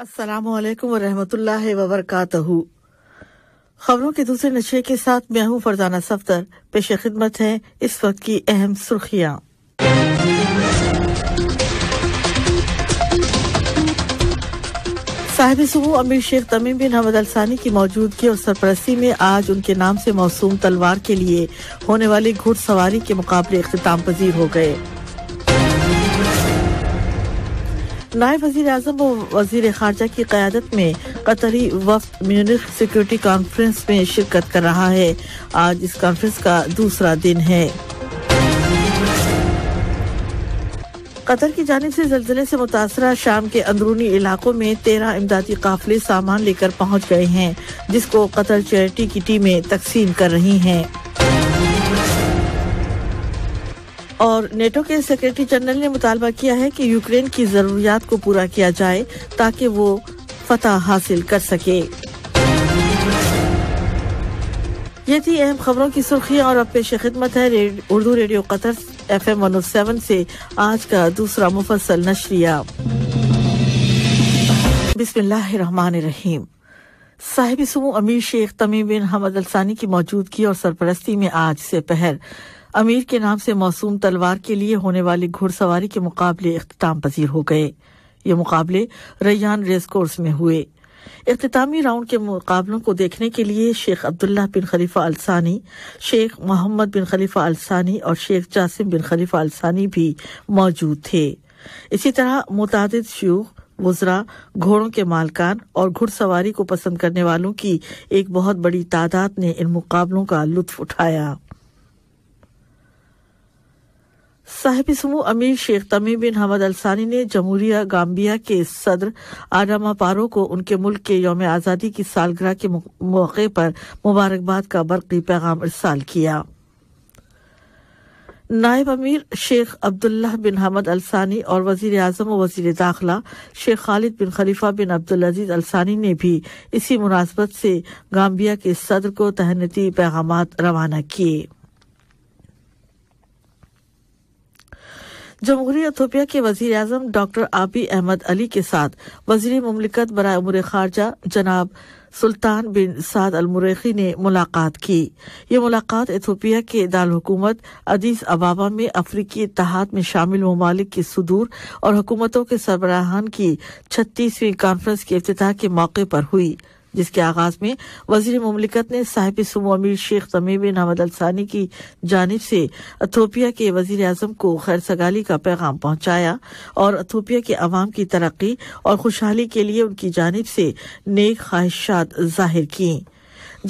अस्सलाम वालेकुम खबरों के दूसरे नशे के साथ मैं हूं फरजाना सफदर पेश खिदमत है इस वक्त की अहम सुर्खियां साहिब सुबह अमीर शेख तमीम बिन हमद अलसानी की मौजूदगी और सरपरस्ती में आज उनके नाम से मौसूम तलवार के लिए होने वाली घुड़सवारी के मुकाबले अख्ताम पजीर हो गए नायब वज़ी अजम और वजीर खारजा की क्यादत में कतरी वफ्त म्यूनिख सिक्योरिटी कॉन्फ्रेंस में शिरकत कर रहा है आज इस कॉन्फ्रेंस का दूसरा दिन है कतर की जानब ऐसी जलजिले ऐसी मुतासर शाम के अंदरूनी इलाकों में तेरह इमदादी काफिले सामान लेकर पहुँच गए हैं जिसको कतर चैरिटी की टीमें तकसीम कर रही है और नेटो के सेक्रेटरी जनरल ने मुतालबा किया है कि यूक्रेन की ज़रूरियात को पूरा किया जाए ताकि वो फतह हासिल कर सके ये थी अहम खबरों की सुर्खियाँ और अब पेश खिदमत है रेड, Urdu radio Qatar F M one seven से आज का दूसरा मुफसल नशरिया बिस्मिल्लाहिर्रहमानिर्रहीम साहिब समूह अमीर शेख तमीम बिन हमद अलसानी की मौजूदगी और सरपरस्ती में आज से पहर अमीर के नाम से मासूम तलवार के लिए होने वाली घुड़सवारी के मुकाबले अख्ताम पजीर हो गए ये मुकाबले रैयान रेस कोर्स में हुए अख्तामी राउंड के मुकाबलों को देखने के लिए शेख अब्दुल्ला बिन खलीफा अलसानी शेख मोहम्मद बिन खलीफा अलसानी और शेख जासिम बिन खलीफा अलसानी भी मौजूद थे इसी तरह मुतद शयूख वजरा घोड़ों के मालकान और घुड़सवारी को पसंद करने वालों की एक बहुत बड़ी तादाद ने इन मुकाबलों का लुत्फ उठाया साहिब समूह अमीर शेख तमीम बिन हमद अलसानी ने जमहूरिया गांबिया के सदर आरामा पारो को उनके मुल्क के योम आज़ादी की सालगराह के मौके पर मुबारकबाद का बरकी पैगाम इरसाल किया नायब अमीर शेख अब्दुल्ला बिन हमद अलसानी और वजीर अजम और वजीर दाखिला शेख खालिद बिन खलीफा बिन अब्दुल अजीज अलसानी ने भी इसी मुनासबत से गांबिया के सदर को तहनती पैगाम रवाना किये जमहूरी अथोपिया के वजीर अजम डॉक्टर आबी अहमद अली के साथ वजीर ममलिकत बरए उमर खारजा जनाब सुल्तान बिन साद अलमुरैखी ने मुलाकात की ये मुलाकात इथोपिया के दारकूमत अदीस अबाबा में अफ्रीकी इतिहाद में शामिल ममालिक के सदूर और हुकूमतों के सरबराहान की छत्तीसवीं कॉन्फ्रेंस के अफ्ताह के मौके पर हुई जिसके आगाज में वजीर ममलिकत ने साहिब सुमो अमीर शेख तमीम बिन अहमद अलसानी की जानब से अथोपिया के वजीर अजम को खैर सगाली का पैगाम पहुंचाया और अथोपिया के अवाम की तरक्की और खुशहाली के लिए उनकी जानब से नेक ख्वाहिशात जाहिर की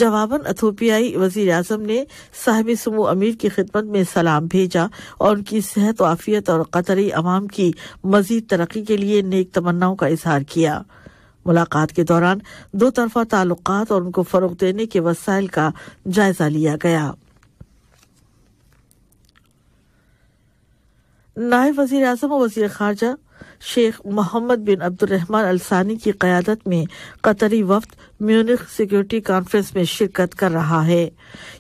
जवाबन अथोपियाई वजीर अजम ने साहिब सुमो अमीर की खिदमत में सलाम भेजा और उनकी सेहत आफियत और कतरी अवाम की मजीद तरक्की के लिए नेक तमन्नाओं का इजहार किया मुलाकात के दौरान दो तरफा ताल्लुक और उनको फ़रोग देने के वसाइल का जायजा लिया गया नायब वजीर अजम और वजीर खारजा शेख मोहम्मद बिन अब्दुलरहमान अलसानी की क्यादत में कतरी वफ्त म्यूनिख सिक्योरिटी कॉन्फ्रेंस में शिरकत कर रहा है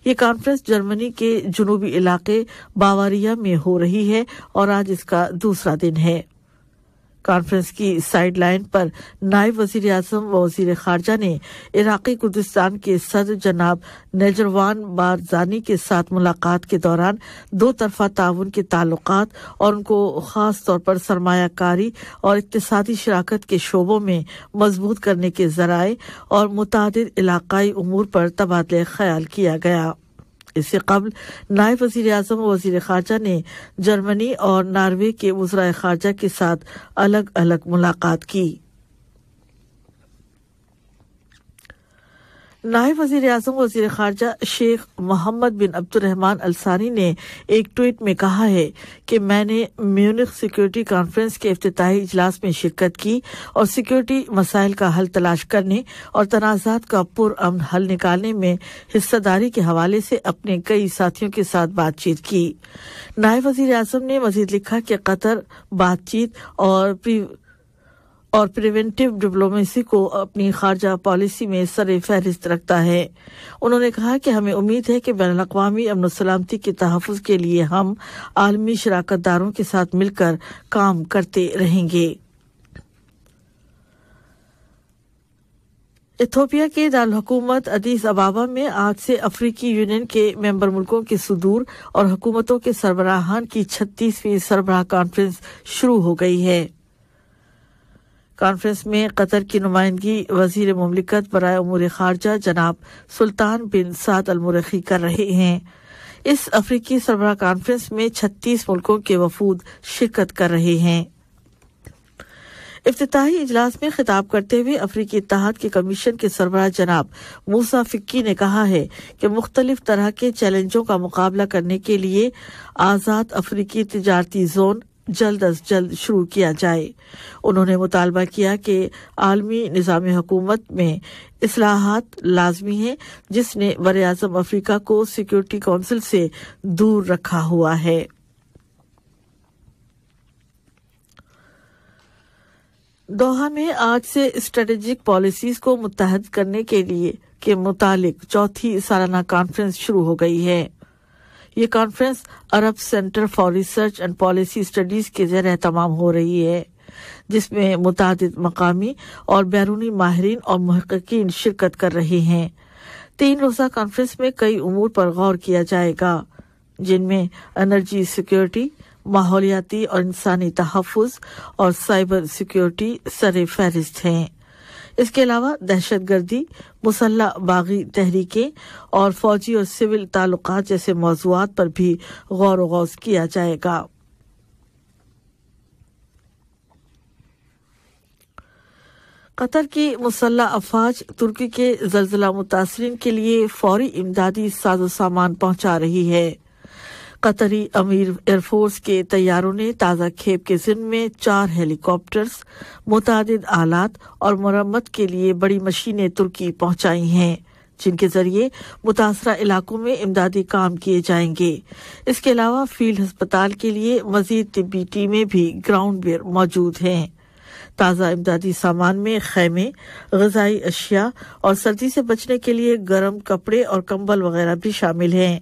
ये कॉन्फ्रेंस जर्मनी के जनूबी इलाके बावारिया में हो रही है और आज इसका दूसरा दिन है कॉन्फ्रेंस की साइड लाइन पर नायब वजीर अजम व वजीर खारजा ने इराकी कुर्दिस्तान के सदर जनाब नजरवान बारजानी के साथ मुलाकात के दौरान दो तरफा ताउन के ताल्लुक और उनको खास तौर पर सरमाकारी और इकतसादी शराकत के शोबों में मजबूत करने के जराए और मुतद इलाकई अमूर पर तबादले ख्याल किया गया इससे कबल नायब वजीर अजम और वजीर खारजा ने जर्मनी और नार्वे के वजरा खारजा के साथ अलग अलग मुलाकात की नायब वजीर अजम वजीर खारजा शेख मोहम्मद बिन अब्दुलरहमान अलसानी ने एक ट्वीट में कहा है कि मैंने म्यूनिक सिक्योरिटी कॉन्फ्रेंस के अफ्ताही इजलास में शिरकत की और सिक्योरिटी मसाइल का हल तलाश करने और तनाजात का पुरअमन हल निकालने में हिस्सेदारी के हवाले से अपने कई साथियों के साथ बातचीत की नायब वजीर अजम ने मजीद लिखा कि कतर बातचीत और और प्रिवेंटिव डिप्लोमेसी को अपनी खारजा पॉलिसी में सर फहरिस्त रखता है उन्होंने कहा कि हमें उम्मीद है कि बैन अवी अमन सलामती के तहफ़ के लिए हम आलमी शराकत दारों के साथ मिलकर काम करते रहेंगे इथोपिया के दारकूमत अदीस अबाबा में आज से अफ्रीकी यूनियन के मेंबर मुल्कों के सुदूर और हुकूमतों के सरबराहान की छत्तीसवीं सरबराह कॉन्फ्रेंस शुरू हो गई है कॉन्फ्रेंस में कतर की नुमाइंदगी वजीर ममलिकत बर उमूर खारजा जनाब सुल्तान बिन साद अलमरखी कर रहे हैं इस अफ्रीकी सरबरा कॉन्फ्रेंस में छत्तीस मुल्कों के वफूद शिरकत कर रहे हैं अफ्ताही इजलास में खिताब करते हुए अफ्रीकी इतिहाद के कमीशन के सरबराह जनाब मूसा फिक्की ने कहा है कि मुख्तलिफ तरह के चैलेंजों का मुकाबला करने के लिए आज़ाद अफ्रीकी तजारती जोन जल्द अज जल्द शुरू किया जाए उन्होंने मुतालबा किया कि आलमी निज़ाम हकूमत में असलाहत लाजमी है जिसने वर अजम अफ्रीका को सिक्योरिटी कौंसिल से दूर रखा हुआ है दोहा में आज से स्ट्रेटेजिक पॉलिसीज को मुतहद करने के लिए के मुतालिक चौथी सालाना कॉन्फ्रेंस शुरू हो गई है ये conference Arab center for research and policy studies के जरिए तमाम हो रही है जिसमें मुतद मकामी और बैरूनी माहरीन और महकिन शिरकत कर रहे हैं तीन रोज़ा कॉन्फ्रेंस में कई उमूर पर गौर किया जाएगा जिनमें एनर्जी सिक्योरिटी माहौलियाती और इंसानी तहफ़ और साइबर सिक्योरिटी सर फहरिस्त हैं इसके अलावा दहशतगर्दी मुसल्ह बागी तहरीकें और फौजी और सिविल ताल्लुक जैसे मौजूद पर भी गौर वौज किया जाएगा कतर की मुसल्ह अफवाज तुर्की के जलजिला मुतासरी के लिए फौरी इमदादी साजो सामान पहुंचा रही है कतरी अमीर एयरफोर्स के तैयारों ने ताज़ा खेप के जिन में चार हेलीकॉप्टर्स मुतद आलात और मरम्मत के लिए बड़ी मशीनें तुर्की पहुंचाई हैं जिनके जरिए मुतासर इलाकों में इमदादी काम किए जाएंगे इसके अलावा फील्ड अस्पताल के लिए मजीद तिबी टीमें भी ग्राउंड बेयर मौजूद हैं ताज़ा इमदादी सामान में खैमे गजाई अशिया और सर्दी से बचने के लिए गर्म कपड़े और कंबल वगैरह भी शामिल हैं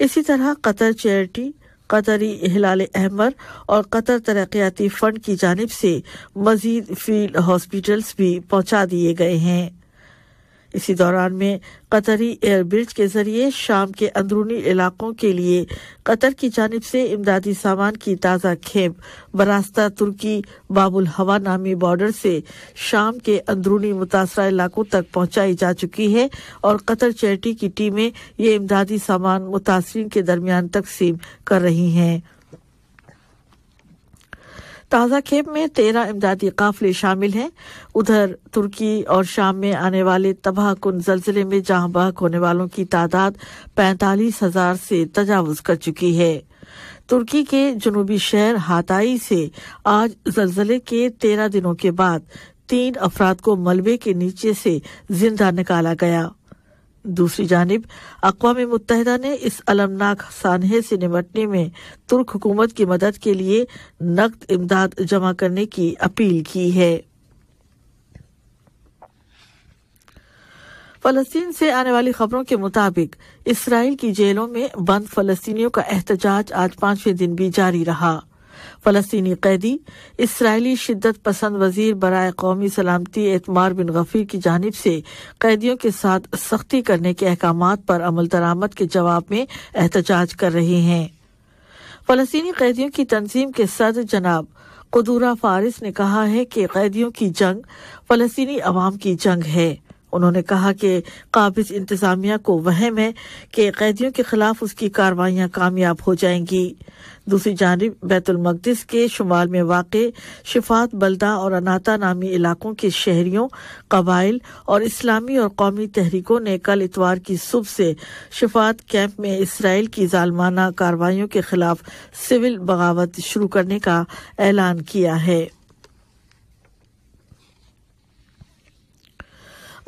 इसी तरह कतर चैरिटी कतरी हिलाल अहमर और कतर तरक्याती फंड की जानब से मजीद फील्ड हॉस्पिटल्स भी पहुंचा दिए गए हैं इसी दौरान में कतरी एयर ब्रिज के जरिए शाम के अंदरूनी इलाकों के लिए कतर की जानब से इमदादी सामान की ताज़ा खेप बरास्ता तुर्की बाबुल हवा नामी बॉर्डर से शाम के अंदरूनी मुतासर इलाकों तक पहुंचाई जा चुकी है और कतर चैरिटी की टीमें ये इमदादी सामान मुतासरी के दरमियान तकसीम कर रही हैं ताज़ा खेप में तेरह इमदादी काफिले शामिल हैं उधर तुर्की और शाम में आने वाले तबाह कन जलजिले में जहां बहक होने वालों की तादाद पैंतालीस हजार से तजावज कर चुकी है तुर्की के जनूबी शहर हाथाई से आज जलजिले के तेरह दिनों के बाद तीन अफराद को मलबे के नीचे से जिंदा निकाला गया दूसरी जानब अकवा मुतहदा ने इस अलमनाक सानहे से निपटने में तुर्क हुकूमत की मदद के लिए नकद इमदाद जमा करने की अपील की है फलस्तीन से आने वाली खबरों के मुताबिक इसराइल की जेलों में बंद फलस्तीनियों का एहतजाज आज पांचवें दिन भी जारी रहा फलस्तीनी कैदी इसराइली शिदत पसंद वजीर बरए कौमी सलामती एतमार बिन गफीर की जानब से कैदियों के साथ सख्ती करने के अहकाम पर अमल दरामद के जवाब में एहतजाज कर रहे हैं फलस्तनी कैदियों की तंजीम के सदर जनाब कदूरा फारिस ने कहा है कि कैदियों की जंग फलस्तनी अवाम की जंग है उन्होंने कहा कि काबिज इंतजामिया को वहम है कि कैदियों के खिलाफ उसकी कार्रवाइयां कामयाब हो जाएंगी दूसरी जानब बैतुलमकदस के शुमाल में वाक़ शिफात बलदा और अनाता नामी इलाकों के शहरियों कबाइल और इस्लामी और कौमी तहरीकों ने कल इतवार की सुबह से शिफात कैंप में इसराइल की जालमाना कार्रवाईयों के खिलाफ सिविल बगावत शुरू करने का ऐलान किया है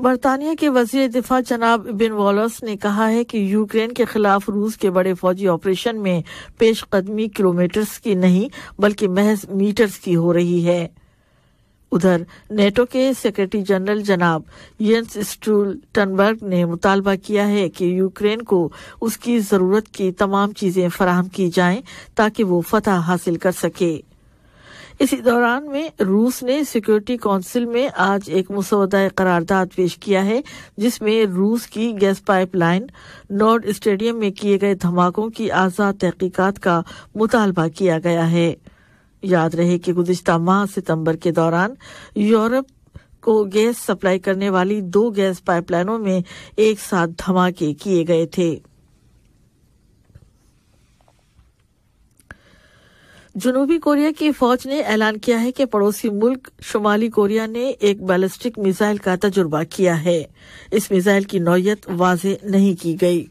बरतानिया के वजीर दिफा जनाब बिन वॉलस ने कहा है कि यूक्रेन के खिलाफ रूस के बड़े फौजी ऑपरेशन में पेश कदमी किलोमीटर्स की नहीं बल्कि महज मीटर्स की हो रही है उधर नेटो के सेक्रेटरी जनरल जनाब येंस स्टूलटनबर्ग ने मुतालबा किया है कि यूक्रेन को उसकी ज़रूरत की तमाम चीज़ें फराहम की जाएं ताकि वो फतह हासिल कर सके इसी दौरान में रूस ने सिक्योरिटी काउंसिल में आज एक मुसौदा करारदाद पेश किया है जिसमें रूस की गैस पाइपलाइन नॉर्ड स्टेडियम में किए गए धमाकों की आज़ाद तहकीकत का मुतालबा किया गया है याद रहे कि गुजशत माह सितंबर के दौरान यूरोप को गैस सप्लाई करने वाली दो गैस पाइपलाइनों में एक साथ धमाके किए गए थे जुनूबी कोरिया की फौज ने ऐलान किया है कि पड़ोसी मुल्क शुमाली कोरिया ने एक बैलिस्टिक मिसाइल का तजुर्बा किया है इस मिसाइल की नौयत वाज नहीं की गई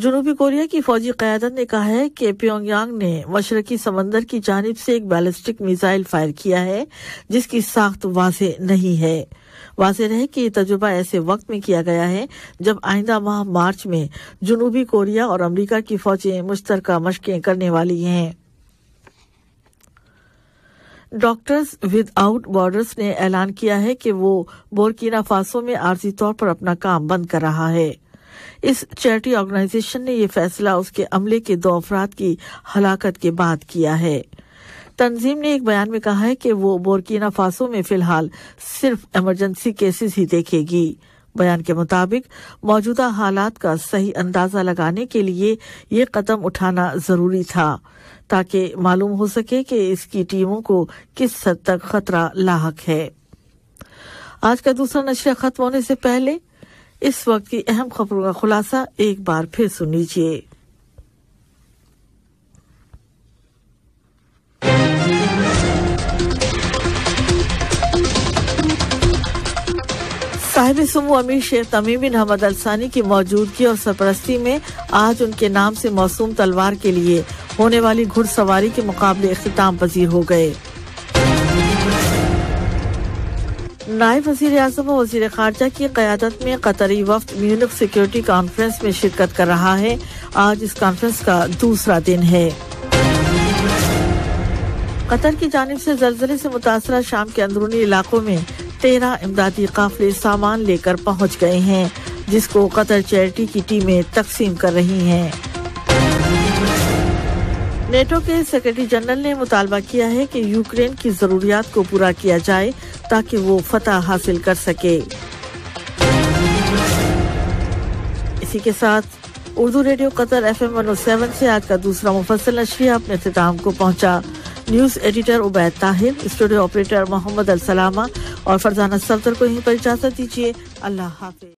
जुनूबी कोरिया की फौजी क्यादत ने कहा है कि प्योंगयांग ने मशरकी समंदर की जानब से एक बैलिस्टिक मिसाइल फायर किया है जिसकी साख्त वाज नहीं है वाज रहे कि यह तजुर्बा ऐसे वक्त में किया गया है जब आइंदा माह मार्च में जुनूबी कोरिया और अमरीका की फौजें मुश्तरक मशकें करने वाली हैं डॉक्टर्स आउट बॉर्डर्स ने ऐलान किया है कि वो बोरकीना फासो में आर्जी तौर पर अपना काम बंद कर रहा है इस चैरिटी ऑर्गेनाइजेशन ने यह फैसला उसके अमले के दो अफराद की हलाकत के बाद किया है तंजीम ने एक बयान में कहा है कि वो बोरकिना फासो में फिलहाल सिर्फ इमरजेंसी केसेस ही देखेगी बयान के मुताबिक मौजूदा हालात का सही अंदाजा लगाने के लिए ये कदम उठाना जरूरी था ताकि मालूम हो सके कि इसकी टीमों को किस हद तक खतरा लाक है आज का दूसरा नशा खत्म होने से पहले इस वक्त की अहम खबरों का खुलासा एक बार फिर सुन लीजिए साहिब सुमू अमीर शेख तमीम बिन हमद अलसानी की मौजूदगी और सरपरस्ती में आज उनके नाम से मौसूम तलवार के लिए होने वाली घुड़सवारी के मुकाबले अख्ताम पजीर हो गए नायब वजीर अजम और वजीर खारजा की क्यादत में कतरी वफ्त म्यूनिक सिक्योरिटी कॉन्फ्रेंस में शिरकत कर रहा है आज इस कॉन्फ्रेंस का दूसरा दिन है कतर की जानब से जल्जले से मुतासर शाम के अंदरूनी इलाकों में तेरह इमदादी काफिले सामान लेकर पहुँच गए हैं जिसको कतर चैरिटी की टीमें तकसीम कर रही है नेटो के सेक्रेटरी जनरल ने मुतालबा किया है कि यूक्रेन की जरूरियात को पूरा किया जाए ताकि वो फतह हासिल कर सके इसी के साथ Urdu radio Qatar F M one से आज का दूसरा मुफसल नशरिया अपने अख्ताम को पहुंचा news editor Ubaid Tahir studio operator Mohammad Alsalama और फरजाना सफदर को यहीं पर इजाज़त दीजिए अल्लाह हाफिज